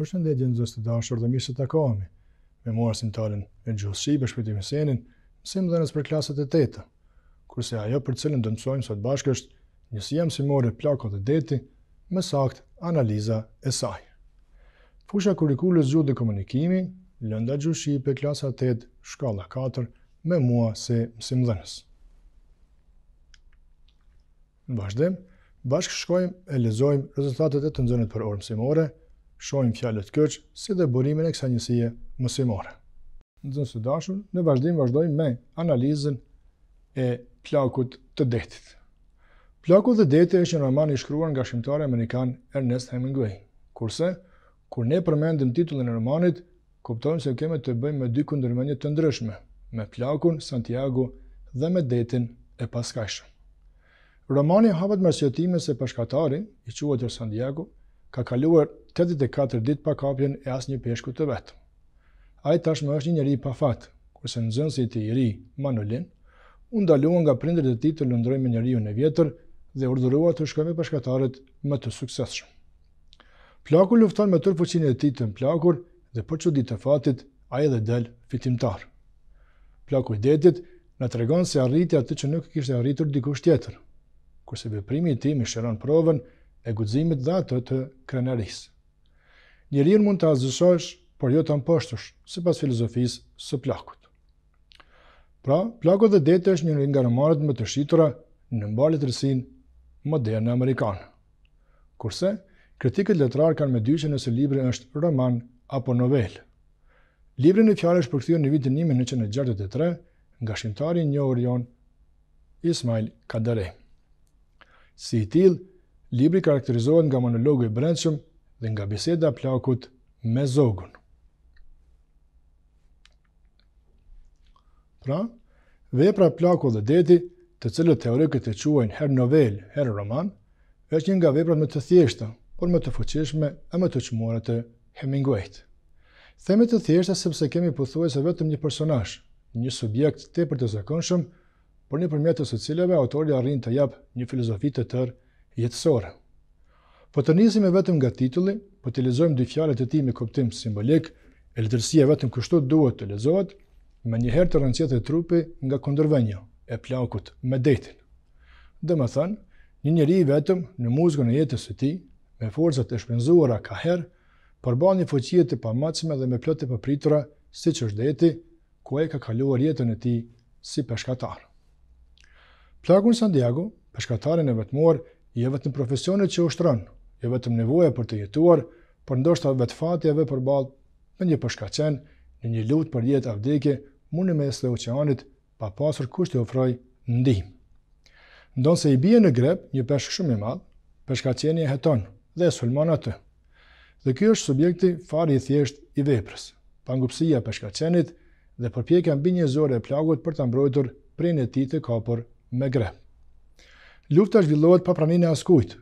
Për shëndetje në zësë të dashër dhe mirë se të kohemi. Me mora si në talën e gjithësi, për shpëti më senin, mësim dhe për klasët e teta. Kurse ajo për cilën dëmë sojmë sot bashkësht, njësë jemë si more plako dhe deti, me sakt analiza e saj. Fusha kurikullës gjithë dhe komunikimi, lënda gjithësi për klasët e të shkalla 4, me mua se mësim dhe Në bashkë shkojmë e lezojmë rezultatet e të nëzënit për orë mësimore, shojmë fjalët kërç si dhe burimin e kësaj njësie Në Nëse së dashur, në vazhdim vazhdojmë me analizën e plakut të detit. Plaku dhe detit është një roman i shkruar nga shkrimtari amerikan Ernest Hemingway. Kurse kur ne përmendim titullin e romanit, kuptojmë se kemë të bëjmë me dy kundërmendje të ndryshme, me plakun Santiago dhe me detin e paskajshëm. Romani hapet me se përshkatari, i quajtur Santiago, ka kaluar 84 dit pa kapjen e asë një peshku të vetë. Ai tashmë është një njeri pa fatë, ku se në zënësi të i ri, Manolin, unë nga prindrit e ti të lëndroj me njeri u në vjetër dhe urdhuruat të shkëmi pashkatarit më të sukseshëm. Plakur lufton me tërfuqin e ti të në plakur dhe për që ditë fatit, a edhe dhe del fitimtar. Plakur detit në tregon se arritja të që nuk kështë arritur dikush tjetër, ku se ti mi shëran provën e guximit dhe ato të krenarisë. Njerin mund të azëshojsh, por jo të mposhtosh, si pas filozofisë së plakut. Pra, plako dhe dete është një nga nëmarët më të shqitura në mbalit rësin moderne Amerikanë. Kurse, kritikët letrarë kanë me dyqe nëse libri është roman apo novel. Libri në fjarë është përkëthio në vitin 1963 nga shqimtari një orion Ismail Kadare. Si i tilë, libri karakterizohet nga monologu i brendshëm dhe nga biseda plakut me zogun. Pra, vepra plaku dhe deti, të cilët teorikët e quajnë her novel, her roman, është një nga veprat më të thjeshta, por më të fuqishme e më të qmuarët të Hemingwayt. Themi të thjeshta sepse kemi përthuaj se vetëm një personash, një subjekt të për të zakonshëm, por një përmjetës të cilëve autorja rrinë të japë një filozofi të tërë jetësore. Po të njëzime vetëm nga titulli, po të lezojmë dy fjallet e ti me koptim simbolik, e letërsia vetëm kështu duhet të lezojt, me njëherë të rëndësjet e trupi nga kondërvenja, e plakut me detin. Dhe me thënë, një njëri vetëm në muzgën e jetës e ti, me forzat e shpenzuara ka herë, përba një fëqie të pamacime dhe me plët e pëpritura si që është deti, ku e ka kaluar jetën e ti si peshkatar. Plakun Santiago, peshkatarin e vetëmor, Jo vetëm profesionet që ushtron, jo vetëm nevoja për të jetuar, por ndoshta për vepërballë me një peshkaçën në një lut për jetë avdike, në mes të oqeanit, pa pasur kusht të ofroj ndihmë. Ndonse i bie në grep, një peshk shumë i madh, peshkaceni e heton dhe e sulmon atë. Dhe ky është subjekti fari i thjesht i veprës. Pangupësia e dhe përpjekja binjerzore e plagut për ta mbrojtur prinë e tij të kapur me grep. Lufta zhvillohet pa praninë e askujt.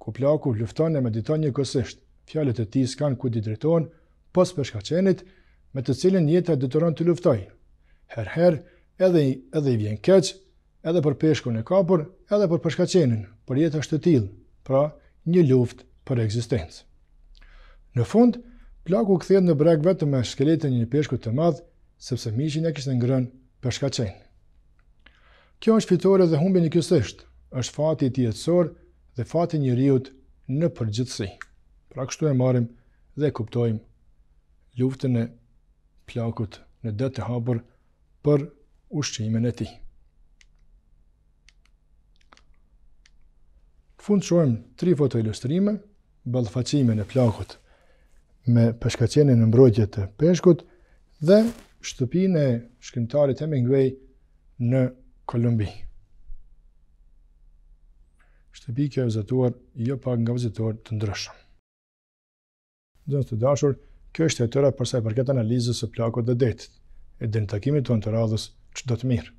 Kuplaku lufton e mediton një kësisht. Fjallet e ti s'kan ku di drejton, pos për me të cilin jetë e të luftoj. Herher, edhe, edhe i vjen keq, edhe për peshku në kapur, edhe për përshkaqenin, për jetë është të tilë, pra një luft për eksistencë. Në fund, plaku këthjet në breg vetë me e një peshku të madhë, sepse mishin e kishtë ngrën përshkaqen. Kjo është fitore dhe humbin i kjusështë, është fati i tij dhe fati i njeriu në përgjithësi. Pra kështu e marrim dhe kuptojm luftën e plakut në det të hapur për ushqimin e tij. Funcionojm tri foto ilustrime, ballfaqimin e plakut me peshkaqenin në mbrojtje të peshkut dhe shtëpinë e shkrimtarit Hemingway në Kolumbi shtëpi kjo e vizituar jo pak nga vizituar të ndryshëm. Dhe të dashur, kjo është e tëra përsa i përket analizës së plakot dhe detit, e dhe në takimit të në të radhës që do të mirë.